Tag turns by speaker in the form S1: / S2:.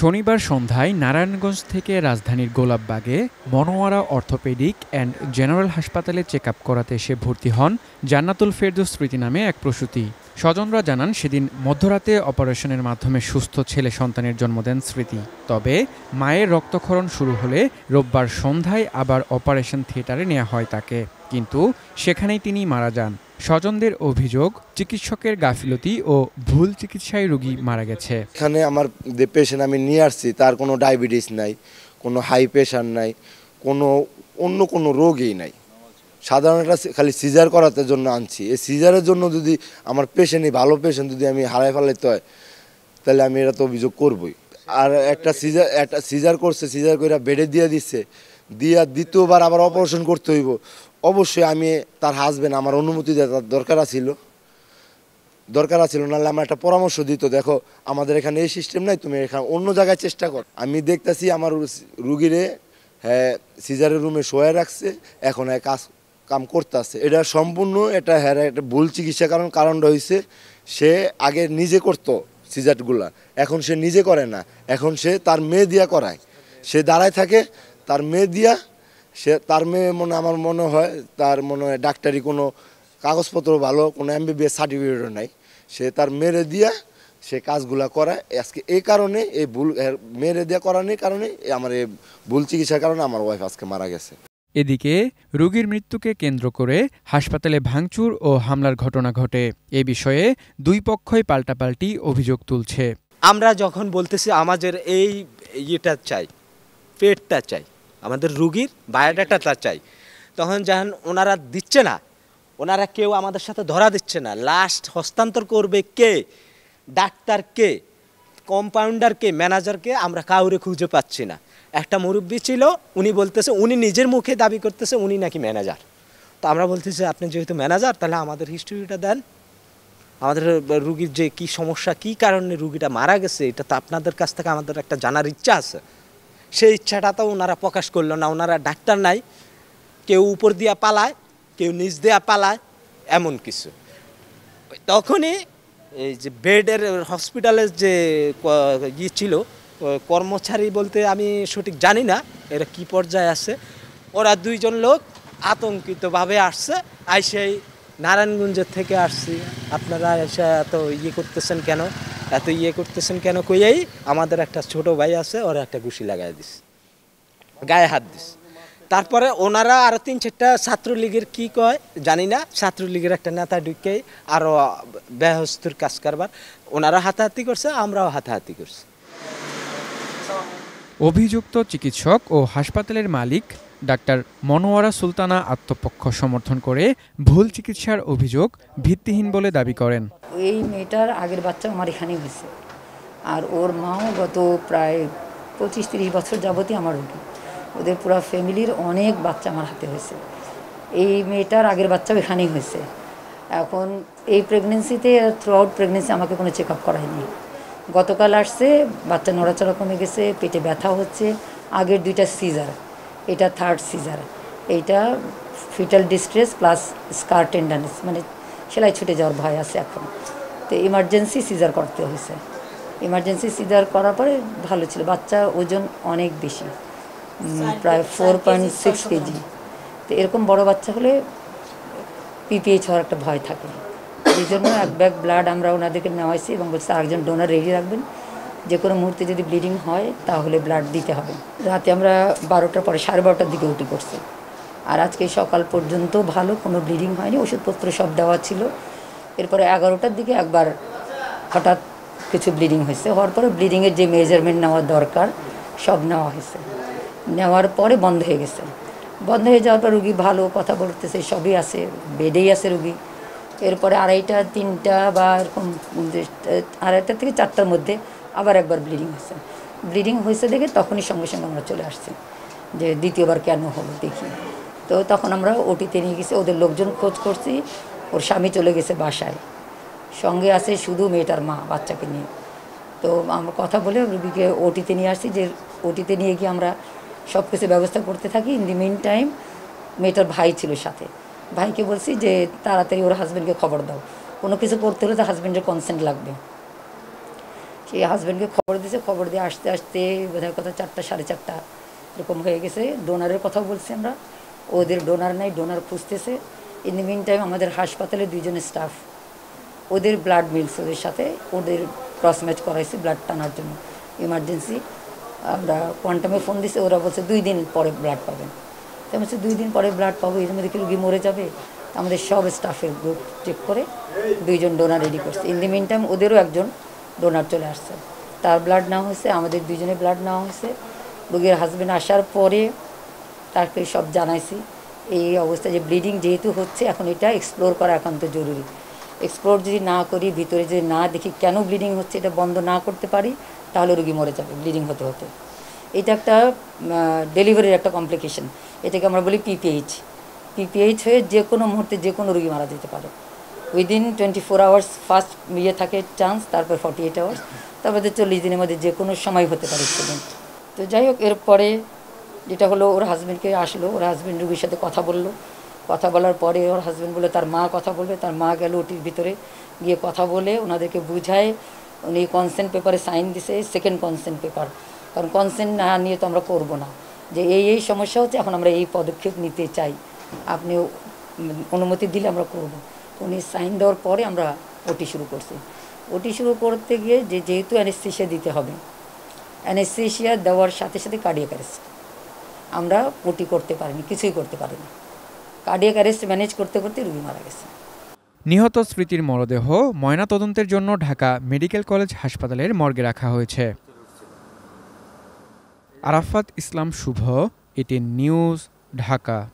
S1: শনিবার সন্ধ্যায় নারায়ণগঞ্জ থেকে রাজধানীর গোলাপবাগে মনোয়ারা অর্থোপেডিক অ্যান্ড জেনারেল হাসপাতালে চেক আপ করাতে এসে ভর্তি হন জান্নাতুল ফেরদৌস স্মৃতি নামে এক প্রসূতি স্বজনরা জানান সেদিন মধ্যরাতে অপারেশনের মাধ্যমে সুস্থ ছেলে সন্তানের জন্ম দেন স্মৃতি তবে মায়ের রক্তক্ষরণ শুরু হলে রোববার সন্ধ্যায় আবার অপারেশন থিয়েটারে নেওয়া হয় তাকে কিন্তু সেখানেই তিনি মারা যান স্বজনদের অভিযোগ চিকিৎসকের গাফিলতি ও ভুল চিকিৎসায় রোগী মারা গেছে
S2: এখানে আমার যে পেশেন্ট আমি নিয়ে আসছি তার কোনো ডায়াবেটিস নাই কোনো হাই প্রেশার নাই কোনো অন্য কোনো রোগই নাই সাধারণ একটা খালি সিজার করাতে জন্য আনছি এই সিজারের জন্য যদি আমার পেশেন্টই ভালো পেশেন্ট যদি আমি হারাই ফেলাইতে হয় তাহলে আমি এটা তো অভিযোগ করবই আর একটা সিজার একটা সিজার করছে সিজার করে বেডে দিয়ে দিচ্ছে দিয়ে দ্বিতীয়বার আবার অপারেশন করতে হইব অবশ্যই আমি তার হাজবেন্ড আমার অনুমতি দেওয়ার দরকার ছিল দরকার আছিল নাহলে আমার একটা পরামর্শ দিত দেখো আমাদের এখানে এই সিস্টেম নাই তুমি এখানে অন্য জায়গায় চেষ্টা কর আমি দেখতেছি আমার রুগীরে হ্যাঁ সিজারের রুমে শোয়া রাখছে এখন কাজ কাম করতে আছে এটা সম্পূর্ণ এটা হ্যাঁ একটা ভুল চিকিৎসা কারণ কারণ রয়েছে সে আগে নিজে করত সিজারগুলা এখন সে নিজে করে না এখন সে তার মেয়ে দিয়া করায় সে দাঁড়ায় থাকে তার মেয়ে দিয়া সে তার মেয়ে মনে আমার মনে হয় তার মনে হয় ডাক্তারি কোনো কাগজপত্র ভালো কোনো এম বিবিএস সার্টিফিকেটও নাই সে তার মেরে দিয়া সে কাজগুলা করা আজকে এই কারণে এই ভুল মেরে দেওয়া করানোর কারণে আমার এই ভুল চিকিৎসার কারণে আমার ওয়াইফ আজকে মারা গেছে
S1: এদিকে রোগীর মৃত্যুকে কেন্দ্র করে হাসপাতালে ভাঙচুর ও হামলার ঘটনা ঘটে এ বিষয়ে দুই পক্ষই পাল্টাপাল্টি অভিযোগ তুলছে
S3: আমরা যখন বলতেছি আমাদের এই ইয়েটা চাই পেটটা চাই আমাদের রুগীর বায়োডাটাটা চাই তখন যখন ওনারা দিচ্ছে না ওনারা কেউ আমাদের সাথে ধরা দিচ্ছে না লাস্ট হস্তান্তর করবে কে ডাক্তার কে কম্পাউন্ডারকে ম্যানেজারকে আমরা কাউরে খুঁজে পাচ্ছি না একটা মুরব্বী ছিল উনি বলতেছে উনি নিজের মুখে দাবি করতেছে উনি নাকি ম্যানেজার তো আমরা বলতেছি আপনি যেহেতু ম্যানেজার তাহলে আমাদের হিস্ট্রিটা দেন আমাদের রুগীর যে কি সমস্যা কি কারণে রুগীটা মারা গেছে এটা তো আপনাদের কাছ থেকে আমাদের একটা জানার ইচ্ছা আছে সেই ইচ্ছাটা তো ওনারা প্রকাশ করলো না ওনারা ডাক্তার নাই কেউ উপর দিয়া পালায় কেউ নিচ দিয়া পালায় এমন কিছু তখনই এই যে বেডের হসপিটালের যে ইয়ে ছিল কর্মচারী বলতে আমি সঠিক জানি না এরা কি পর্যায়ে আছে ওরা দুইজন লোক আতঙ্কিতভাবে আসছে আইসেই নারায়ণগঞ্জের থেকে আসছি আপনারা এসে এত ইয়ে করতেছেন কেন এত ইয়ে করতেছেন কেন এই আমাদের একটা ছোট ভাই আছে ওরা একটা ঘুষি লাগাই দিস গায়ে হাত দিস তারপরে ওনারা আরও তিন চারটা ছাত্রলীগের কি কয় জানি না ছাত্রলীগের একটা নেতা ঢুকে আরও ব্যহস্তুর কাজ করবার ওনারা হাতাহাতি করছে আমরাও হাতাহাতি
S1: করছি অভিযুক্ত চিকিৎসক ও হাসপাতালের মালিক ডাক্তার মনোয়ারা সুলতানা আত্মপক্ষ সমর্থন করে ভুল চিকিৎসার অভিযোগ ভিত্তিহীন বলে দাবি করেন
S4: এই মেয়েটার আগের বাচ্চা আমার এখানেই হয়েছে আর ওর মাও গত প্রায় পঁচিশ তিরিশ বছর যাবতই আমার রোগী ওদের পুরো ফ্যামিলির অনেক বাচ্চা আমার হাতে হয়েছে এই মেয়েটার আগের বাচ্চাও এখানেই হয়েছে এখন এই প্রেগনেন্সিতে থ্রু আউট প্রেগনেন্সি আমাকে কোনো চেক আপ করায়নি গতকাল আসছে বাচ্চা নড়াচড়া কমে গেছে পেটে ব্যথা হচ্ছে আগের দুইটা সিজার এটা থার্ড সিজার এইটা foetal distress plus scar tenderness মানে সেলাই ছুটে যাওয়ার ভয় আছে এখন তো ইমার্জেন্সি সিজার করতে হয়েছে ইমার্জেন্সি সিজার করার পরে ভালো ছিল বাচ্চা ওজন অনেক বেশি প্রায় ফোর পয়েন্ট সিক্স কেজি তো এরকম বড় বাচ্চা হলে পিপিএইচ হওয়ার একটা ভয় থাকে এই জন্য এক ব্যাগ ব্লাড আমরা ওনাদেরকে নেওয়া হয়েছি এবং বলছি আরেকজন ডোনার রেডি রাখবেন যে কোনো মুহূর্তে যদি ব্লিডিং হয় তাহলে ব্লাড দিতে হবে রাতে আমরা বারোটার পরে সাড়ে বারোটার দিকে উঠি করছি আর আজকে সকাল পর্যন্ত ভালো কোনো ব্লিডিং হয়নি ওষুধপত্র সব দেওয়া ছিল এরপরে এগারোটার দিকে একবার হঠাৎ কিছু ব্লিডিং হয়েছে হওয়ার পরে ব্লিডিংয়ের যে মেজারমেন্ট নেওয়া দরকার সব নেওয়া হয়েছে নেওয়ার পরে বন্ধ হয়ে গেছে বন্ধ হয়ে যাওয়ার পর রুগী ভালো কথা বলতেছে সবই আছে বেডেই আছে রুগী এরপরে আড়াইটা তিনটা বা এরকম আড়াইটা থেকে চারটার মধ্যে আবার একবার ব্লিডিং হয়েছে ব্লিডিং হয়েছে দেখে তখনই সঙ্গে সঙ্গে আমরা চলে আসছি যে দ্বিতীয়বার কেন হলো দেখি তো তখন আমরা ওটিতে নিয়ে গেছি ওদের লোকজন খোঁজ করছি ওর স্বামী চলে গেছে বাসায় সঙ্গে আছে শুধু মেয়েটার মা বাচ্চাকে নিয়ে তো আমরা কথা বলে রুগীকে ওটিতে নিয়ে আসছি যে ওটিতে নিয়ে গিয়ে আমরা সব কিছু ব্যবস্থা করতে থাকি ইন দি মিন টাইম মেয়েটার ভাই ছিল সাথে ভাইকে বলছি যে তাড়াতাড়ি ওর হাজব্যান্ডকে খবর দাও কোনো কিছু করতে হলে তো হাজব্যান্ডের কনসেন্ট লাগবে সে হাজব্যান্ডকে খবর দিয়েছে খবর দিয়ে আসতে আসতে বোধহয় কথা চারটা সাড়ে চারটা এরকম হয়ে গেছে ডোনারের কথা বলছি আমরা ওদের ডোনার নাই ডোনার খুঁজতেছে ইন দি মিন টাইম আমাদের হাসপাতালে দুইজন স্টাফ ওদের ব্লাড মিলছে ওদের সাথে ওদের ক্রস ম্যাচ করাইছে ব্লাড টানার জন্য ইমার্জেন্সি আমরা কোয়ান্টামে ফোন দিছে ওরা বলছে দুই দিন পরে ব্লাড পাবেন তাই বলছে দুই দিন পরে ব্লাড পাবো এর মধ্যে কি রুগী মরে যাবে আমাদের সব স্টাফের গ্রুপ চেক করে দুইজন ডোনার রেডি করছে ইন দি মিন টাইম ওদেরও একজন ডোনার চলে আসছে তার ব্লাড নেওয়া হয়েছে আমাদের দুজনে ব্লাড নেওয়া হয়েছে রোগীর হাজব্যান্ড আসার পরে তাকে সব জানাইছি এই অবস্থা যে ব্লিডিং যেহেতু হচ্ছে এখন এটা এক্সপ্লোর করা একান্ত জরুরি এক্সপ্লোর যদি না করি ভিতরে যদি না দেখি কেন ব্লিডিং হচ্ছে এটা বন্ধ না করতে পারি তাহলে রুগী মরে যাবে ব্লিডিং হতে হতে এটা একটা ডেলিভারির একটা কমপ্লিকেশন এটাকে আমরা বলি পিপিএইচ পিপিএইচ হয়ে যে কোনো মুহূর্তে যে কোনো রুগী মারা যেতে পারে within twenty four hours first ইয়ে থাকে চান্স তারপর ফর্টি এইট আওয়ার্স তারপরে চল্লিশ দিনের মধ্যে যে কোনো সময় হতে পারে স্টুডেন্ট তো যাই হোক এরপরে যেটা হলো ওর হাজব্যান্ডকে আসলো ওর হাজব্যান্ড রুগীর সাথে কথা বললো কথা বলার পরে ওর হাজব্যান্ড বলে তার মা কথা বলবে তার মা গেল ওটির ভিতরে গিয়ে কথা বলে ওনাদেরকে বুঝায় উনি কনসেন্ট পেপারে সাইন দিছে সেকেন্ড কনসেন্ট পেপার কারণ কনসেন্ট না নিয়ে তো আমরা করবো না যে এই এই সমস্যা হচ্ছে এখন আমরা এই পদক্ষেপ নিতে চাই আপনি অনুমতি দিলে আমরা করবো উনি সাইন দেওয়ার পরে আমরা ওটি শুরু করছি ওটি শুরু করতে গিয়ে যে যেহেতু অ্যানেস্থেশিয়া দিতে হবে অ্যানেস্থেশিয়া দেওয়ার সাথে সাথে কার্ডিয়াক অ্যারেস্ট আমরা ওটি করতে পারিনি কিছুই করতে পারিনি কার্ডিয়াক অ্যারেস্ট ম্যানেজ করতে করতে রুগী মারা গেছে
S1: নিহত স্মৃতির মরদেহ ময়নাতদন্তের জন্য ঢাকা মেডিকেল কলেজ হাসপাতালের মর্গে রাখা হয়েছে আরাফাত ইসলাম শুভ এটি নিউজ ঢাকা